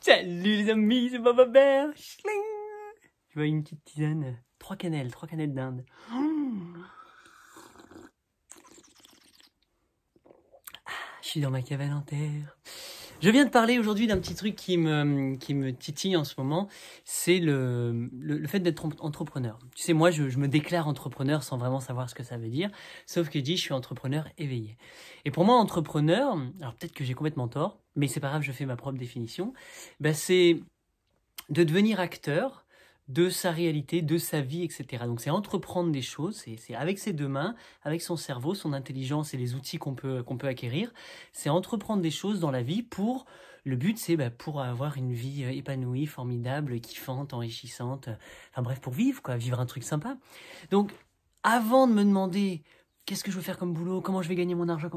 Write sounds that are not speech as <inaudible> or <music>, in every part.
Salut les amis, c'est Baba Bear. Je vois une petite tisane. Trois cannelles, trois cannelles d'Inde. Ah, je suis dans ma cavale en terre. Je viens de parler aujourd'hui d'un petit truc qui me, qui me titille en ce moment, c'est le, le, fait d'être entrepreneur. Tu sais, moi, je, je, me déclare entrepreneur sans vraiment savoir ce que ça veut dire, sauf que je dis, je suis entrepreneur éveillé. Et pour moi, entrepreneur, alors peut-être que j'ai complètement tort, mais c'est pas grave, je fais ma propre définition, bah, c'est de devenir acteur de sa réalité, de sa vie, etc. Donc c'est entreprendre des choses, c'est avec ses deux mains, avec son cerveau, son intelligence et les outils qu'on peut, qu'on peut acquérir, c'est entreprendre des choses dans la vie pour... Le but, c'est bah, pour avoir une vie euh, épanouie, formidable, kiffante, enrichissante, enfin bref, pour vivre, quoi, vivre un truc sympa. Donc, avant de me demander qu'est-ce que je veux faire comme boulot, comment je vais gagner mon argent,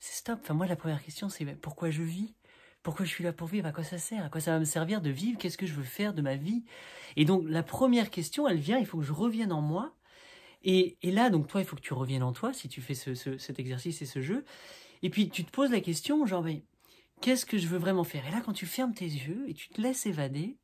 c'est stop. Enfin, moi, la première question, c'est bah, pourquoi je vis pourquoi je suis là pour vivre À quoi ça sert À quoi ça va me servir de vivre Qu'est-ce que je veux faire de ma vie Et donc la première question, elle vient, il faut que je revienne en moi. Et, là, donc toi, il faut que tu reviennes en toi si tu fais ce, cet exercice et ce jeu. Et puis tu te poses la question, genre, mais qu'est-ce que je veux vraiment faire Et là, quand tu fermes tes yeux et tu te laisses évader,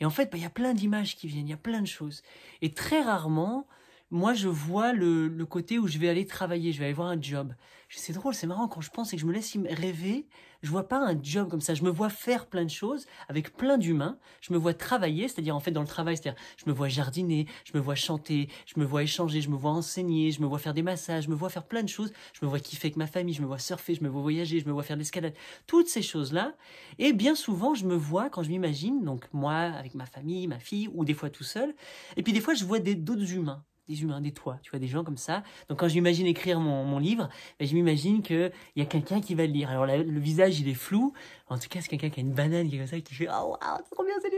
et en fait, bah, il y a plein d'images qui viennent, il y a plein de choses. Et très rarement, moi, je vois le, côté où je vais aller travailler, je vais aller voir un job. C'est drôle, c'est marrant quand je pense et que je me laisse rêver. Je vois pas un job comme ça. Je me vois faire plein de choses avec plein d'humains. Je me vois travailler, c'est-à-dire en fait dans le travail, c'est-à-dire je me vois jardiner, je me vois chanter, je me vois échanger, je me vois enseigner, je me vois faire des massages, je me vois faire plein de choses. Je me vois kiffer avec ma famille, je me vois surfer, je me vois voyager, je me vois faire de l'escalade. Toutes ces choses-là. Et bien souvent, je me vois quand je m'imagine, donc moi avec ma famille, ma fille, ou des fois tout seul. Et puis des fois, je vois d'autres humains des humains, des toits, tu vois, des gens comme ça. Donc quand j'imagine écrire mon, livre, ben, je m'imagine qu'il y a quelqu'un qui va le lire. Alors le visage, il est flou. En tout cas, c'est quelqu'un qui a une banane qui est comme ça, qui fait « Oh, c'est trop bien, c'est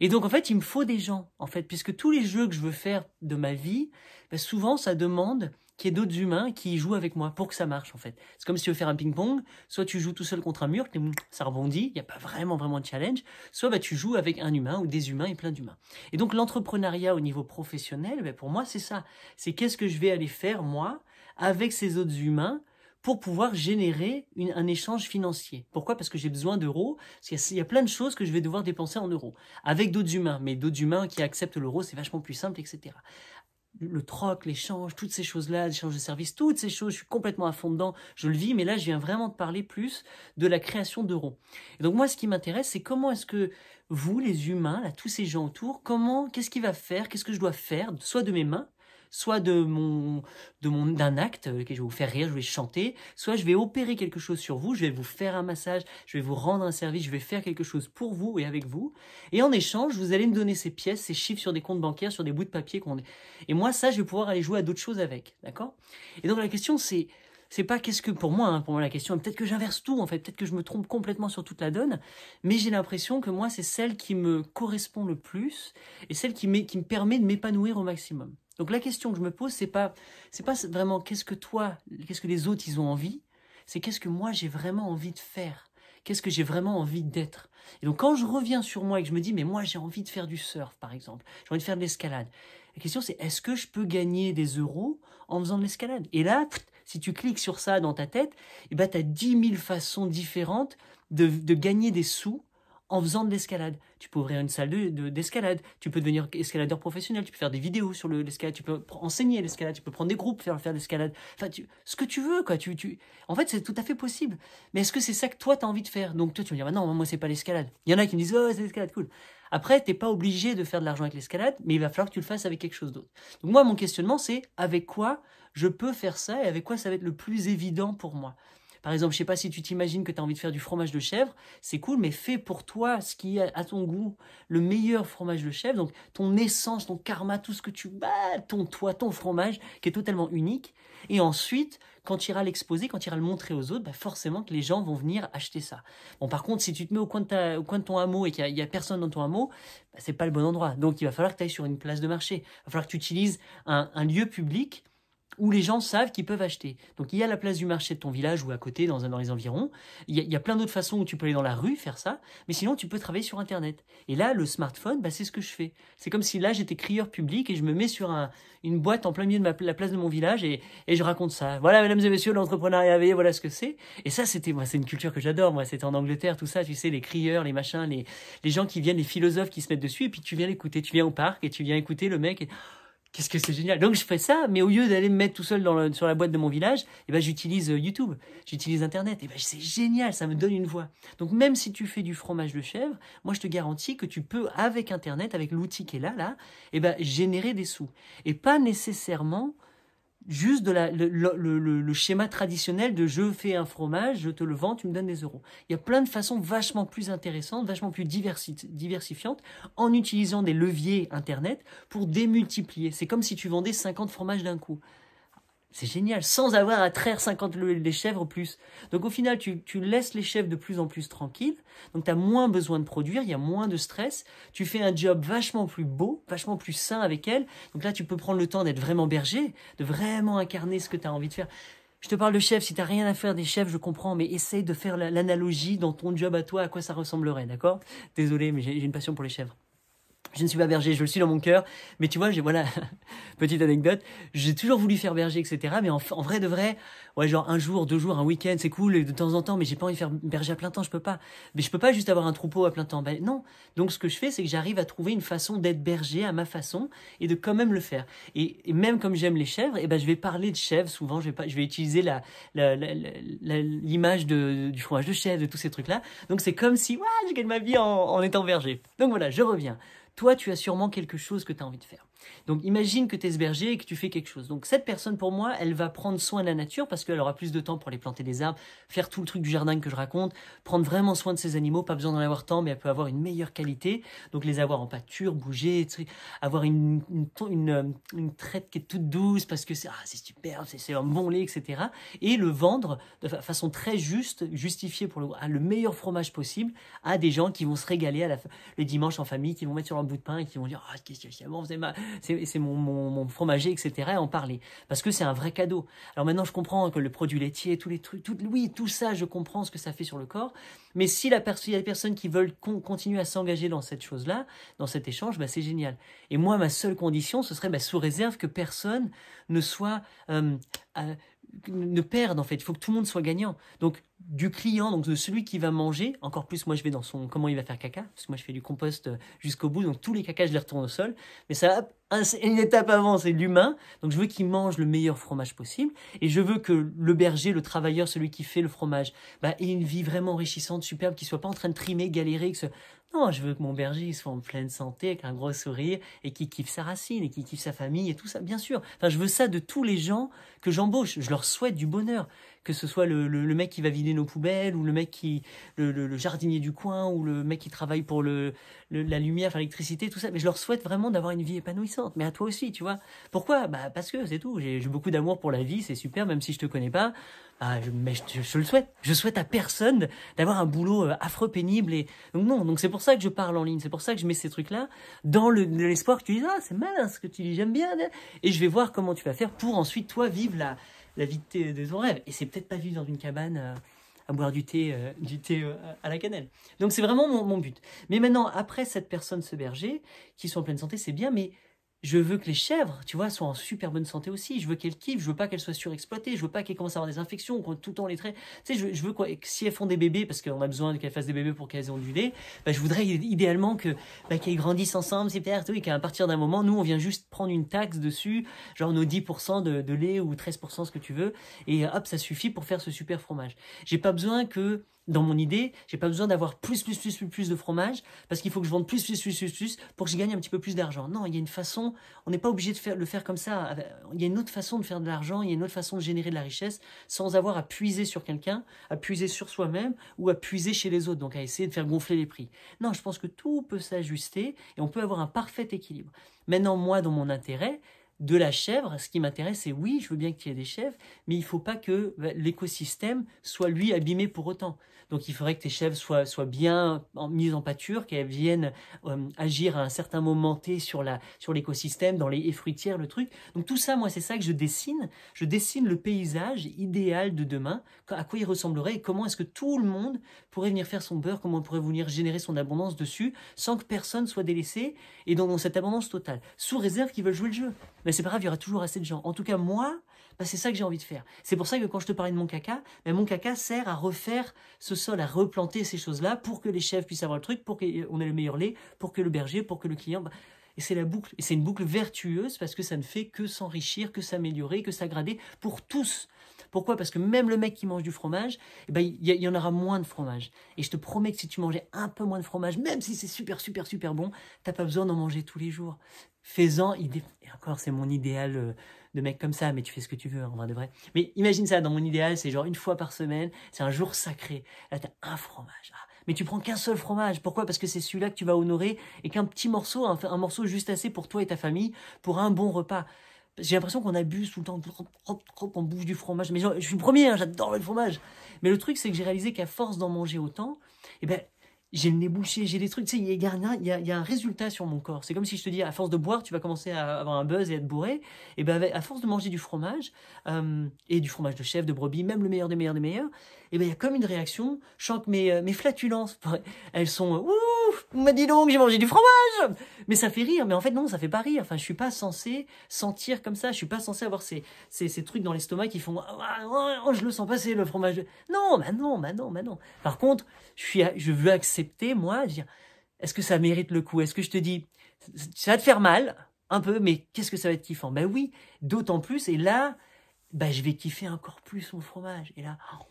Et donc en fait, il me faut des gens, en fait, puisque tous les jeux que je veux faire de ma vie, ben, souvent, ça demande qu'il d'autres humains qui jouent avec moi pour que ça marche en fait. C'est comme si tu veux faire un ping-pong, soit tu joues tout seul contre un mur, ça rebondit, il n'y a pas vraiment vraiment de challenge, soit bah, tu joues avec un humain ou des humains et plein d'humains. Et donc l'entrepreneuriat au niveau professionnel, bah, pour moi c'est ça. C'est qu'est-ce que je vais aller faire moi avec ces autres humains pour pouvoir générer un échange financier. Pourquoi Parce que j'ai besoin d'euros, parce qu'il y, a plein de choses que je vais devoir dépenser en euros, avec d'autres humains, mais d'autres humains qui acceptent l'euro, c'est vachement plus simple, etc le troc, l'échange, toutes ces choses-là, l'échange de services, toutes ces choses, je suis complètement à fond dedans, je le vis, mais là, je viens vraiment de parler plus de la création d'euros. Et donc, moi, ce qui m'intéresse, c'est comment est-ce que vous, les humains, là, tous ces gens autour, comment, qu'est-ce qu'il va faire, qu'est-ce que je dois faire, soit de mes mains, soit de mon de mon d'un acte euh, que je vais vous faire rire, je vais chanter, soit je vais opérer quelque chose sur vous, je vais vous faire un massage, je vais vous rendre un service, je vais faire quelque chose pour vous et avec vous. Et en échange, vous allez me donner ces pièces, ces chiffres sur des comptes bancaires, sur des bouts de papier qu'on et moi ça, je vais pouvoir aller jouer à d'autres choses avec, d'accord Et donc la question c'est pas qu'est-ce que pour moi, hein, la question, peut-être que j'inverse tout en fait, peut-être que je me trompe complètement sur toute la donne, mais j'ai l'impression que moi c'est celle qui me correspond le plus et celle qui me permet de m'épanouir au maximum. Donc la question que je me pose, c'est pas, c'est pas vraiment qu'est-ce que toi, qu'est-ce que les autres ils ont envie, c'est qu'est-ce que moi j'ai vraiment envie de faire, qu'est-ce que j'ai vraiment envie d'être. Et donc quand je reviens sur moi et que je me dis mais moi j'ai envie de faire du surf par exemple, j'ai envie de faire de l'escalade. La question c'est est-ce que je peux gagner des euros en faisant de l'escalade Et là, si tu cliques sur ça dans ta tête, et eh ben tu as 10 000 façons différentes de gagner des sous en faisant de l'escalade. Tu peux ouvrir une salle d'escalade, tu peux devenir escaladeur professionnel, tu peux faire des vidéos sur l'escalade, tu peux enseigner l'escalade, tu peux prendre des groupes, faire, faire de l'escalade. Enfin, ce que tu veux, quoi. Tu, tu... En fait, c'est tout à fait possible. Mais est-ce que c'est ça que toi, tu as envie de faire Donc, toi, tu me dis, bah non, moi, c'est pas l'escalade. Il y en a qui me disent, oh, c'est l'escalade, cool. Après, tu t'es pas obligé de faire de l'argent avec l'escalade, mais il va falloir que tu le fasses avec quelque chose d'autre. Donc moi, mon questionnement, c'est avec quoi je peux faire ça et avec quoi ça va être le plus évident pour moi. Par exemple, je ne sais pas si tu t'imagines que tu as envie de faire du fromage de chèvre, c'est cool, mais fais pour toi ce qui est à ton goût le meilleur fromage de chèvre, donc ton essence, ton karma, tout ce que tu bats, ton toi, ton fromage, qui est totalement unique. Et ensuite, quand tu iras l'exposer, quand tu iras le montrer aux autres, bah, forcément que les gens vont venir acheter ça. Bon, par contre, si tu te mets au coin de, ta, ton hameau et qu'il n'y a, personne dans ton hameau, bah, ce n'est pas le bon endroit. Donc, il va falloir que tu ailles sur une place de marché. Il va falloir que tu utilises un lieu public où les gens savent qu'ils peuvent acheter. Donc il y a la place du marché de ton village ou à côté, dans, dans les environs. Il y, a, plein d'autres façons où tu peux aller dans la rue faire ça, mais sinon tu peux travailler sur Internet. Et là, le smartphone, bah, c'est ce que je fais. C'est comme si là j'étais crieur public et je me mets sur un, une boîte en plein milieu de la place de mon village et, je raconte ça. Voilà, mesdames et messieurs, l'entrepreneuriat veillé, voilà ce que c'est. Et ça, c'était moi, c'est une culture que j'adore. Moi, c'était en Angleterre, tout ça, tu sais, les crieurs, les machins, les, gens qui viennent, les philosophes qui se mettent dessus, et puis tu viens l'écouter, tu viens au parc et tu viens écouter le mec. Qu'est-ce que c'est génial Donc je fais ça, mais au lieu d'aller me mettre tout seul sur la boîte de mon village, eh ben, j'utilise euh, YouTube, j'utilise Internet. Et eh ben, c'est génial, ça me donne une voix. Donc même si tu fais du fromage de chèvre, moi je te garantis que tu peux, avec Internet, avec l'outil qui est là, là, eh ben, générer des sous. Et pas nécessairement juste le, schéma traditionnel de je fais un fromage, je te le vends, tu me donnes des euros. Il y a plein de façons vachement plus intéressantes, vachement plus diversifiantes, en utilisant des leviers Internet pour démultiplier. C'est comme si tu vendais 50 fromages d'un coup. C'est génial, sans avoir à traire 50 les chèvres au plus. Donc au final, tu, laisses les chèvres de plus en plus tranquilles, donc tu as moins besoin de produire, il y a moins de stress, tu fais un job vachement plus beau, vachement plus sain avec elles, donc là tu peux prendre le temps d'être vraiment berger, de vraiment incarner ce que tu as envie de faire. Je te parle de chèvres, si tu n'as rien à faire des chèvres, je comprends, mais essaye de faire l'analogie dans ton job à toi, à quoi ça ressemblerait, d'accord Désolé, mais j'ai une passion pour les chèvres. Je ne suis pas berger, je le suis dans mon cœur. Mais tu vois, j'ai voilà, <laughs> petite anecdote. J'ai toujours voulu faire berger, etc. Mais en, en, vrai de vrai, ouais, genre un jour, deux jours, un week-end, c'est cool de temps en temps. Mais j'ai pas envie de faire berger à plein temps, je peux pas. Mais je peux pas juste avoir un troupeau à plein temps. Ben, non. Donc ce que je fais, c'est que j'arrive à trouver une façon d'être berger à ma façon et de quand même le faire. Et, même comme j'aime les chèvres, et eh ben je vais parler de chèvres souvent. Je vais pas, je vais utiliser la l'image de du fromage de chèvre, de tous ces trucs là. Donc c'est comme si, ouais, je gagne ma vie en, en étant berger. Donc voilà, je reviens. Toi, tu as sûrement quelque chose que tu as envie de faire. Donc imagine que tu es ce berger et que tu fais quelque chose. Donc cette personne pour moi, elle va prendre soin de la nature parce qu'elle aura plus de temps pour aller planter des arbres, faire tout le truc du jardin que je raconte, prendre vraiment soin de ses animaux, pas besoin d'en avoir tant, mais elle peut avoir une meilleure qualité. Donc les avoir en pâture, bouger, avoir euh, une, traite qui est toute douce parce que c'est ah, super c'est un bon lait, etc. Et le vendre de façon très juste, justifiée pour le, meilleur fromage possible à des gens qui vont se régaler à la, le dimanche en famille, qui vont mettre sur leur bout de pain et qui vont dire ah qu'est-ce que c'est bon, ma c'est mon, fromager, etc. en parler. Parce que c'est un vrai cadeau. Alors maintenant, je comprends que le produit laitier, tous les trucs, tout, oui, tout ça, je comprends ce que ça fait sur le corps. Mais s'il y a des personnes qui veulent continuer à s'engager dans cette chose-là, dans cet échange, bah, c'est génial. Et moi, ma seule condition, ce serait bah, sous réserve que personne ne soit euh, euh, ne perdent en fait. Il faut que tout le monde soit gagnant. Donc du client, donc de celui qui va manger, encore plus moi je vais dans son comment il va faire caca, parce que moi je fais du compost euh, jusqu'au bout, donc tous les cacas je les retourne au sol, mais ça une étape avant, c'est l'humain, donc je veux qu'il mange le meilleur fromage possible, et je veux que le berger, le travailleur, celui qui fait le fromage, bah, ait une vie vraiment enrichissante, superbe, qu'il soit pas en train de trimer, galérer, que ce... Non, je veux que mon berger soit en pleine santé, avec un gros sourire, et qu'il kiffe sa racine, et qu'il kiffe sa famille, et tout ça, bien sûr. Enfin, je veux ça de tous les gens que j'embauche. Je leur souhaite du bonheur, que ce soit le, le, mec qui va vider nos poubelles ou le mec qui le, le jardinier du coin ou le mec qui travaille pour le, la lumière, faire l'électricité, tout ça. Mais je leur souhaite vraiment d'avoir une vie épanouissante. Mais à toi aussi, tu vois. Pourquoi Bah parce que c'est tout. J'ai beaucoup d'amour pour la vie, c'est super, même si je te connais pas. ah mais je, le souhaite. Je souhaite à personne d'avoir un boulot euh, affreux, pénible et donc non. Donc c'est pour ça que je parle en ligne. C'est pour ça que je mets ces trucs-là dans l'espoir que tu dis ah c'est malin ce que tu dis, j'aime bien hein. et je vais voir comment tu vas faire pour ensuite toi vivre la la vie de, son rêve. Et c'est peut-être pas vivre dans une cabane euh, à boire du thé, euh, euh, à la cannelle. Donc c'est vraiment mon, but. Mais maintenant, après cette personne, ce berger, qui sont en pleine santé, c'est bien, mais je veux que les chèvres, tu vois, soient en super bonne santé aussi. Je veux qu'elles kiffent, je veux pas qu'elles soient surexploitées, je veux pas qu'elles commencent à avoir des infections, tout le temps les traite. Tu sais, je, veux quoi, si elles font des bébés, parce qu'on a besoin qu'elles fassent des bébés pour qu'elles aient du lait, bah, je voudrais idéalement que bah, qu'elles grandissent ensemble, c'est à tout, qu'à partir d'un moment, nous, on vient juste prendre une taxe dessus, genre nos 10% de, de lait ou 13%, ce que tu veux, et hop, ça suffit pour faire ce super fromage. J'ai pas besoin que dans mon idée, je n'ai pas besoin d'avoir plus, plus, plus, plus, plus de fromage parce qu'il faut que je vende plus, plus, plus, plus, plus pour que je gagne un petit peu plus d'argent. Non, il y a une façon, on n'est pas obligé de le faire comme ça. Il y a une autre façon de faire de l'argent, il y a une autre façon de générer de la richesse sans avoir à puiser sur quelqu'un, à puiser sur soi-même ou à puiser chez les autres, donc à essayer de faire gonfler les prix. Non, je pense que tout peut s'ajuster et on peut avoir un parfait équilibre. Maintenant, moi, dans mon intérêt, de la chèvre, ce qui m'intéresse, c'est oui, je veux bien qu'il y ait des chèvres, mais il ne faut pas que bah, l'écosystème soit lui abîmé pour autant. Donc il faudrait que tes chèvres soient, bien mises en pâture, qu'elles viennent euh, agir à un certain moment T sur l'écosystème, dans les haies fruitières, le truc. Donc tout ça, moi, c'est ça que je dessine. Je dessine le paysage idéal de demain, à quoi il ressemblerait et comment est-ce que tout le monde pourrait venir faire son beurre, comment on pourrait venir générer son abondance dessus sans que personne soit délaissé et dans, dans cette abondance totale, sous réserve qu'ils veulent jouer le jeu mais c'est pas grave, il y aura toujours assez de gens. En tout cas, moi, bah, c'est ça que j'ai envie de faire. C'est pour ça que quand je te parlais de mon caca, mais bah, mon caca sert à refaire ce sol, à replanter ces choses-là pour que les chefs puissent avoir le truc, pour qu'on euh, ait le meilleur lait, pour que le berger, pour que le client... Bah, et c'est la boucle. Et c'est une boucle vertueuse parce que ça ne fait que s'enrichir, que s'améliorer, que s'aggrader pour tous. Pourquoi Parce que même le mec qui mange du fromage, eh ben, il y, en aura moins de fromage. Et je te promets que si tu mangeais un peu moins de fromage, même si c'est super, super, super bon, t'as pas besoin d'en manger tous les jours. Faisant en Et encore, c'est mon idéal euh, de mec comme ça, mais tu fais ce que tu veux, hein, en vrai de vrai. Mais imagine ça, dans mon idéal, c'est genre une fois par semaine, c'est un jour sacré. Là, as un fromage. Ah, mais tu prends qu'un seul fromage. Pourquoi Parce que c'est celui-là que tu vas honorer et qu'un petit morceau, un, morceau juste assez pour toi et ta famille, pour un bon repas j'ai l'impression qu'on abuse tout le temps, qu'on bouge du fromage. Mais je suis le premier, hein, j'adore le fromage. Mais le truc, c'est que j'ai réalisé qu'à force d'en manger autant, eh ben, j'ai le nez bouché, j'ai des trucs. Tu sais, il y, a un résultat sur mon corps. C'est comme si je te dis, à force de boire, tu vas commencer à avoir un buzz et être bourré. Et eh ben, à force de manger du fromage, euh, et du fromage de chef de brebis, même le meilleur des meilleurs des meilleurs, et eh ben il y a comme une réaction. Je sens que mes, euh, mes flatulences, elles sont euh, ouf, m'a dit donc, j'ai mangé du fromage. Mais ça fait rire, mais en fait non, ça fait pas rire. Enfin, je suis pas censé sentir comme ça. Je suis pas censé avoir ces ces, ces trucs dans l'estomac qui font oh, oh, je le sens passer le fromage. Non, maintenant bah bah non, bah non, Par contre, je suis je veux accepter moi, dire est-ce que ça mérite le coup Est-ce que je te dis ça va te faire mal un peu, mais qu'est-ce que ça va être kiffant Ben oui, d'autant plus. Et là, ben, je vais kiffer encore plus mon fromage. Et là, oh,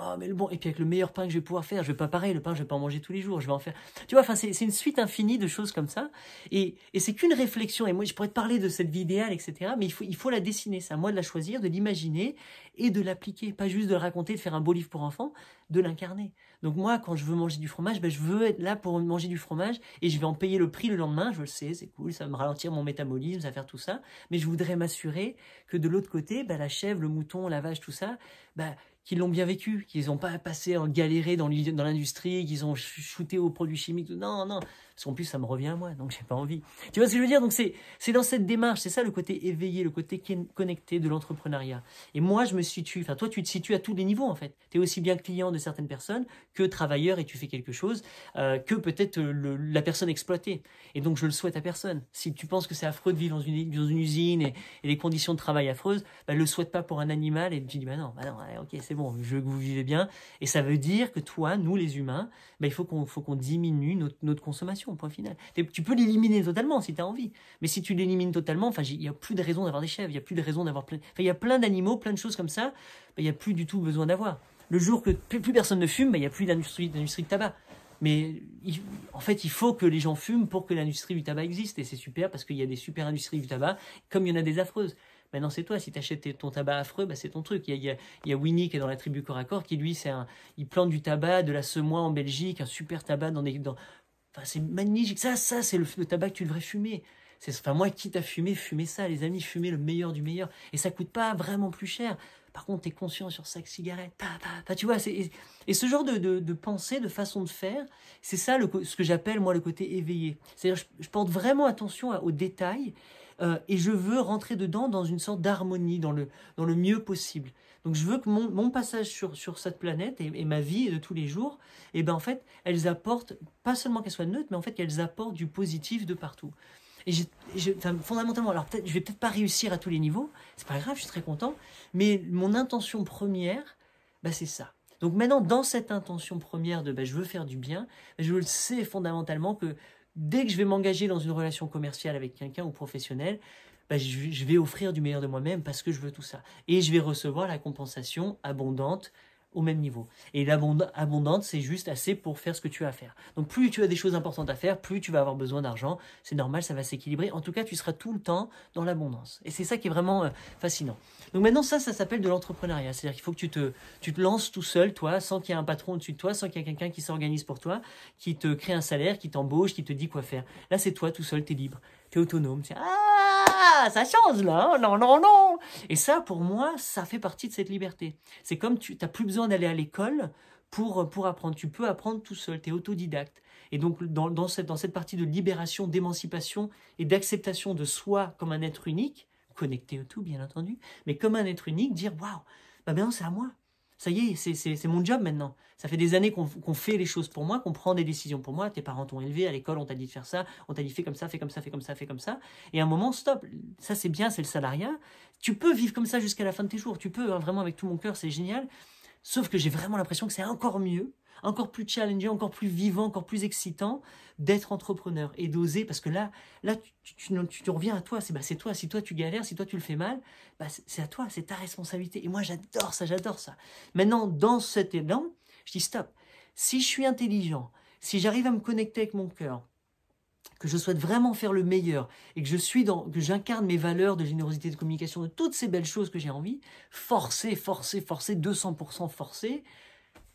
ah, mais bon, et puis avec le meilleur pain que je vais pouvoir faire, je vais pas pareil, le pain je vais pas en manger tous les jours, je vais en faire. Tu vois, enfin c'est une suite infinie de choses comme ça, et, c'est qu'une réflexion. Et moi je pourrais te parler de cette vie idéale, etc. Mais il faut il faut la dessiner, c'est moi de la choisir, de l'imaginer et de l'appliquer, pas juste de le raconter, de faire un beau livre pour enfants, de l'incarner. Donc moi quand je veux manger du fromage, ben, je veux être là pour manger du fromage et je vais en payer le prix le lendemain. Je le sais, c'est cool, ça va me ralentir mon métabolisme, ça va faire tout ça, mais je voudrais m'assurer que de l'autre côté, ben, la chèvre, le mouton, la vache, tout ça, ben qu'ils l'ont bien vécu, qu'ils n'ont pas passé en galéré dans l'industrie, qu'ils ont shooté aux produits chimiques. Non, non. En plus, ça me revient à moi, donc j'ai pas envie. Tu vois ce que je veux dire Donc c'est dans cette démarche, c'est ça le côté éveillé, le côté connecté de l'entrepreneuriat. Et moi, je me situe, enfin toi, tu te situes à tous les niveaux en fait. Tu es aussi bien client de certaines personnes que travailleur et tu fais quelque chose euh, que peut-être euh, la personne exploitée. Et donc je le souhaite à personne. Si tu penses que c'est affreux de vivre dans une, usine et, les conditions de travail affreuses, ne bah, le souhaite pas pour un animal et tu dis bah non, bah non, ok, c'est bon, je veux que vous vivez bien. Et ça veut dire que toi, nous les humains, ben, il faut qu'on diminue notre, notre, consommation, point final. tu peux l'éliminer totalement si tu as envie. Mais si tu l'élimines totalement, il n'y a plus de raison d'avoir des chèvres, il n'y a plus de raison d'avoir plein... il y a plein d'animaux, plein de choses comme ça, bah, il n'y a plus du tout besoin d'avoir. Le jour que plus, personne ne fume, bah, il y n'y a plus d'industrie de tabac. Mais en fait, il faut que les gens fument pour que l'industrie du tabac existe. Et c'est super parce qu'il y a des super industries du tabac, comme il y en a des affreuses. Maintenant, bah c'est toi. Si tu achètes ton tabac affreux, bah c'est ton truc. Il y, a, y Winnie qui est dans la tribu corps à qui lui, c'est un, il plante du tabac, de la semoie en Belgique, un super tabac dans enfin, c'est magnifique. Ça, ça, c'est le, tabac que tu devrais fumer. C'est, enfin, moi, qui à fumé, fumez ça, les amis, fumer le meilleur du meilleur. Et ça coûte pas vraiment plus cher. Par contre, tu es conscient sur sac cigarette. tu vois, et, ce genre de, pensée, de façon de faire, c'est ça ce que j'appelle, moi, le côté éveillé. C'est-à-dire, je, porte vraiment attention aux détails euh, et je veux rentrer dedans dans une sorte d'harmonie, dans le, dans le mieux possible. Donc je veux que mon, mon passage sur, sur cette planète et, ma vie de tous les jours, et eh ben en fait, elles apportent, pas seulement qu'elles soient neutres, mais en fait qu'elles apportent du positif de partout. Et je, je, fondamentalement, alors peut-être, je vais peut-être pas réussir à tous les niveaux, c'est pas grave, je suis très content, mais mon intention première, bah, c'est ça. Donc maintenant, dans cette intention première de bah, je veux faire du bien, je le sais fondamentalement que dès que je vais m'engager dans une relation commerciale avec quelqu'un ou professionnel, bah, je vais offrir du meilleur de moi-même parce que je veux tout ça. Et je vais recevoir la compensation abondante au même niveau. Et l'abondante, c'est juste assez pour faire ce que tu as à faire. Donc plus tu as des choses importantes à faire, plus tu vas avoir besoin d'argent. C'est normal, ça va s'équilibrer. En tout cas, tu seras tout le temps dans l'abondance. Et c'est ça qui est vraiment euh, fascinant. Donc maintenant, ça, ça s'appelle de l'entrepreneuriat. C'est-à-dire qu'il faut que tu te, lances tout seul, toi, sans qu'il y ait un patron au-dessus de toi, sans qu'il y ait quelqu'un qui s'organise pour toi, qui te crée un salaire, qui t'embauche, qui te dit quoi faire. Là, c'est toi tout seul, tu es libre, tu es autonome. Ah, ça change là, hein. non, non, non. Et ça, pour moi, ça fait partie de cette liberté. C'est comme tu n'as plus besoin d'aller à l'école pour, pour apprendre. Tu peux apprendre tout seul, tu es autodidacte. Et donc, dans, cette, partie de libération, d'émancipation et d'acceptation de soi comme un être unique, connecté au tout, bien entendu, mais comme un être unique, dire Waouh, bah maintenant c'est à moi ça y est, c'est mon job maintenant. Ça fait des années qu'on fait les choses pour moi, qu'on prend des décisions pour moi. Tes parents t'ont élevé, à l'école on t'a dit de faire ça, on t'a dit fais comme ça, fais comme ça, fais comme ça, fais comme ça. Et à un moment, stop, ça c'est bien, c'est le salariat. Tu peux vivre comme ça jusqu'à la fin de tes jours, tu peux, hein, vraiment avec tout mon cœur, c'est génial. Sauf que j'ai vraiment l'impression que c'est encore mieux encore plus challengeant, encore plus vivant, encore plus excitant d'être entrepreneur et d'oser parce que là, là tu, reviens à toi, c'est bah, toi, si toi tu galères, si toi tu le fais mal, bah, c'est à toi, c'est ta responsabilité. Et moi j'adore ça, j'adore ça. Maintenant, dans cet élan, je dis stop, si je suis intelligent, si j'arrive à me connecter avec mon cœur, que je souhaite vraiment faire le meilleur et que je suis dans, que j'incarne mes valeurs de générosité, de communication, de toutes ces belles choses que j'ai envie, forcer, forcer, forcer, 200% forcer,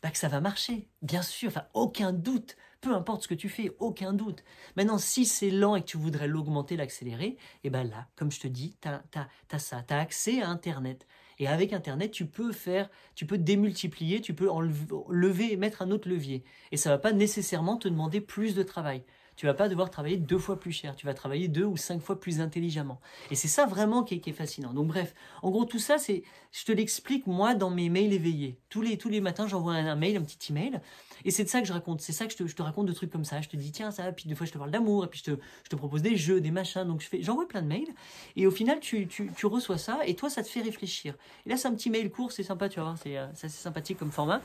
bah, que ça va marcher, bien sûr, enfin aucun doute, peu importe ce que tu fais, aucun doute. Maintenant, si c'est lent et que tu voudrais l'augmenter, l'accélérer, et eh bien là, comme je te dis, tu as, ça, tu as accès à Internet. Et avec Internet, tu peux faire, tu peux démultiplier, tu peux enlever, lever mettre un autre levier. Et ça va pas nécessairement te demander plus de travail tu vas pas devoir travailler deux fois plus cher, tu vas travailler deux ou cinq fois plus intelligemment. Et c'est ça vraiment qui est, fascinant. Donc bref, en gros tout ça, c'est, je te l'explique moi dans mes mails éveillés. Tous les tous les matins, j'envoie un, mail, un petit email, et c'est de ça que je raconte. C'est ça que je te, raconte de trucs comme ça. Je te dis tiens ça, puis des fois je te parle d'amour, et puis je te, je propose des jeux, des machins. Donc je fais, j'envoie plein de mails, et au final tu, reçois ça, et toi ça te fait réfléchir. Et là c'est un petit mail court, c'est sympa, tu vas voir, c'est, euh, c'est sympathique comme format.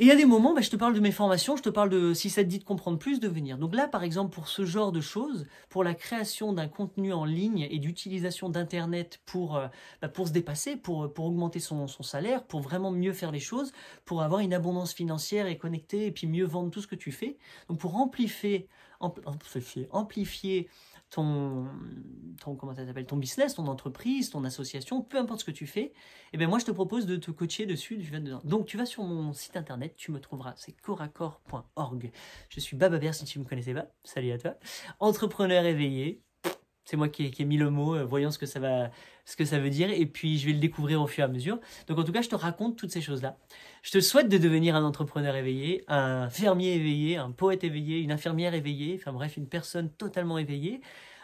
Et il y a des moments, bah, je te parle de mes formations, je te parle de si ça te dit de comprendre plus, de venir. Donc là, par exemple, pour ce genre de choses, pour la création d'un contenu en ligne et d'utilisation d'Internet pour, euh, bah, pour se dépasser, pour, euh, augmenter son, salaire, pour vraiment mieux faire les choses, pour avoir une abondance financière et connecter et puis mieux vendre tout ce que tu fais. Donc pour amplifier amplifier ton, ton, comment ça ton business, ton entreprise, ton association, peu importe ce que tu fais, et eh bien moi je te propose de te coacher dessus. Donc tu vas sur mon site internet, tu me trouveras, c'est coracor.org. Je suis Baba Bear si tu ne me connaissais pas, salut à toi. Entrepreneur éveillé, c'est moi qui ai, mis le mot, euh, voyons ce que, ça va, ce que ça veut dire, et puis je vais le découvrir au fur et à mesure. Donc en tout cas, je te raconte toutes ces choses-là. Je te souhaite de devenir un entrepreneur éveillé, un fermier éveillé, un poète éveillé, une infirmière éveillée, enfin bref, une personne totalement éveillée.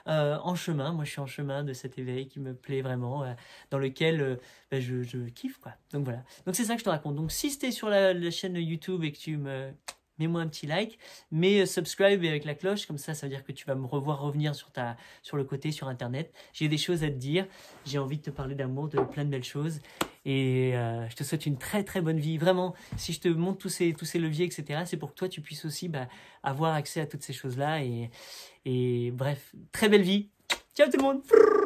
Euh, en chemin, moi je suis en chemin de cet éveil qui me plaît vraiment, euh, dans lequel ben, je, je, kiffe quoi. Donc voilà, donc c'est ça que je te raconte. Donc si tu es sur la, la chaîne YouTube et que tu me mets-moi un petit like, mais euh, subscribe avec la cloche, comme ça, ça veut dire que tu vas me revoir revenir sur, ta, sur le côté, sur Internet. J'ai des choses à te dire, j'ai envie de te parler d'amour, de plein de belles choses, et euh, je te souhaite une très très bonne vie. Vraiment, si je te montre tous ces, tous ces leviers, etc., c'est pour que toi, tu puisses aussi bah, avoir accès à toutes ces choses-là, et, et bref, très belle vie. Ciao tout le monde